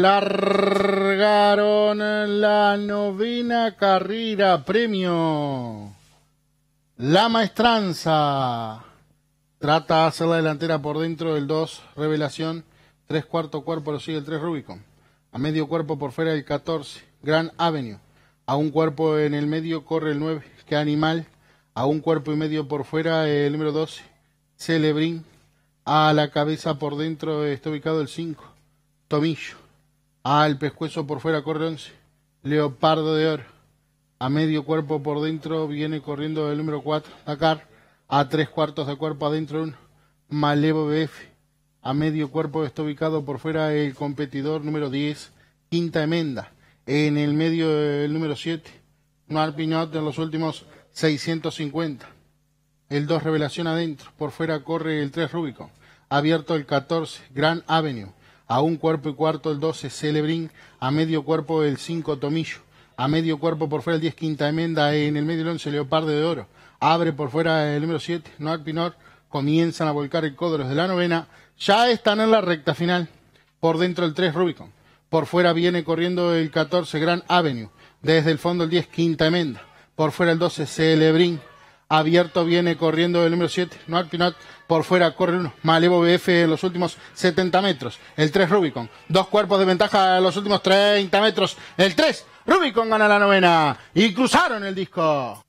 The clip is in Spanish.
largaron la novena carrera premio. La maestranza. Trata de hacer la delantera por dentro del 2, revelación. 3 cuarto cuerpo lo sigue el 3 Rubicon. A medio cuerpo por fuera el 14, Grand Avenue. A un cuerpo en el medio corre el 9, que animal. A un cuerpo y medio por fuera el número 12, Celebrín. A la cabeza por dentro está ubicado el 5. Tomillo. A el pescuezo por fuera corre 11. Leopardo de oro. A medio cuerpo por dentro viene corriendo el número 4. Dakar. A tres cuartos de cuerpo adentro un Malevo BF. A medio cuerpo está ubicado por fuera el competidor número 10. Quinta Emenda. En el medio el número 7. Noir Piñot en los últimos 650. El 2 Revelación adentro. Por fuera corre el 3 rubico abierto el 14, Grand Avenue, a un cuerpo y cuarto el 12, Celebrín, a medio cuerpo el 5, Tomillo, a medio cuerpo por fuera el 10, Quinta Emenda, en el medio el 11, Leopardo de Oro, abre por fuera el número 7, Noac Pinor, comienzan a volcar el codo de la novena, ya están en la recta final, por dentro el 3, Rubicon, por fuera viene corriendo el 14, Grand Avenue, desde el fondo el 10, Quinta Emenda, por fuera el 12, Celebrín, Abierto viene corriendo el número 7, Noak Pinot. Por fuera corre uno. Malevo BF en los últimos 70 metros. El 3 Rubicon. Dos cuerpos de ventaja en los últimos 30 metros. El 3 Rubicon gana la novena. Y cruzaron el disco.